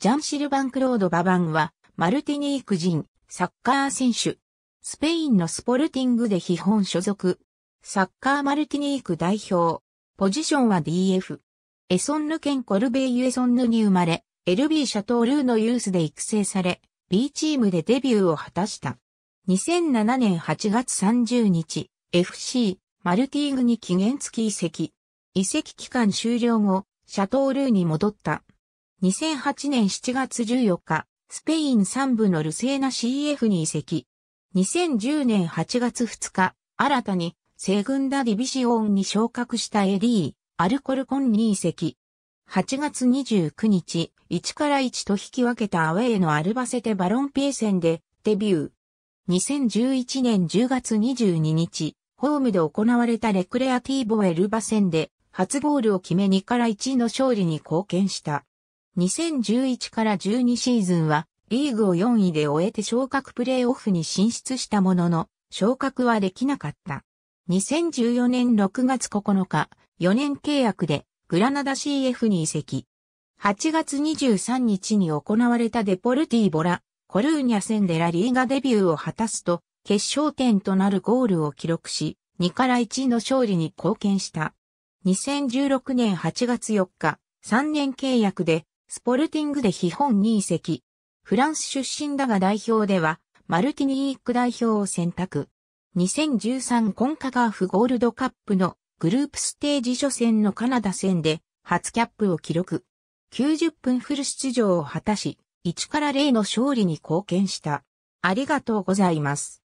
ジャンシルバン・クロード・ババンは、マルティニーク人、サッカー選手。スペインのスポルティングで基本所属。サッカーマルティニーク代表。ポジションは DF。エソンヌ県コルベイユエソンヌに生まれ、LB シャトールーのユースで育成され、B チームでデビューを果たした。2007年8月30日、FC、マルティーグに期限付き移籍。移籍期間終了後、シャトールーに戻った。2008年7月14日、スペイン3部のルセーナ CF に移籍。2010年8月2日、新たに、セグンダディビシオンに昇格したエリー、アルコルコンに移籍。8月29日、1から1と引き分けたアウェイのアルバセテバロンピエ戦でデビュー。2011年10月22日、ホームで行われたレクレアティーボエルバ戦で初ゴールを決め2から1の勝利に貢献した。2011から12シーズンは、リーグを4位で終えて昇格プレーオフに進出したものの、昇格はできなかった。2014年6月9日、4年契約で、グラナダ CF に移籍。8月23日に行われたデポルティボラ、コルーニャ戦でラリーガデビューを果たすと、決勝点となるゴールを記録し、2から1の勝利に貢献した。2016年8月4日、3年契約でスポルティングで基本2席。フランス出身だが代表では、マルティニーク代表を選択。2013コンカガーフゴールドカップのグループステージ初戦のカナダ戦で初キャップを記録。90分フル出場を果たし、1から0の勝利に貢献した。ありがとうございます。